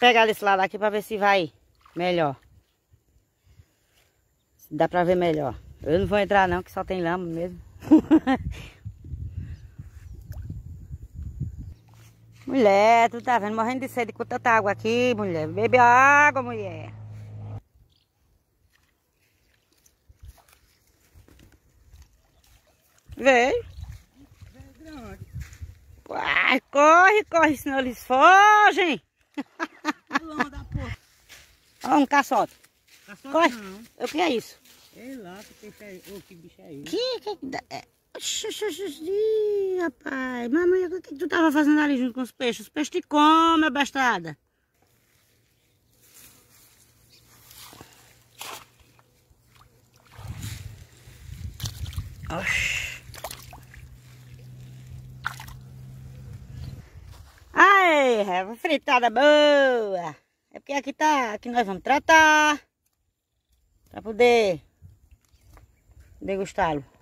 pegar desse lado aqui para ver se vai melhor. Se dá para ver melhor. Eu não vou entrar não, que só tem lama mesmo. mulher, tu tá vendo? Morrendo de sede com tanta água aqui, mulher. Bebe água, mulher. vem Uai, corre, corre, senão eles fogem. Vamos da um caçote. Caçote não. O que é isso? Sei lá, que, é... oh, que bicho é isso? Que, que, é... rapaz, mamãe, o que tu tava fazendo ali junto com os peixes? Os peixes te comem, bastada. Oxi. aí, uma fritada boa. É porque aqui tá, aqui nós vamos tratar. Pra poder degustá-lo.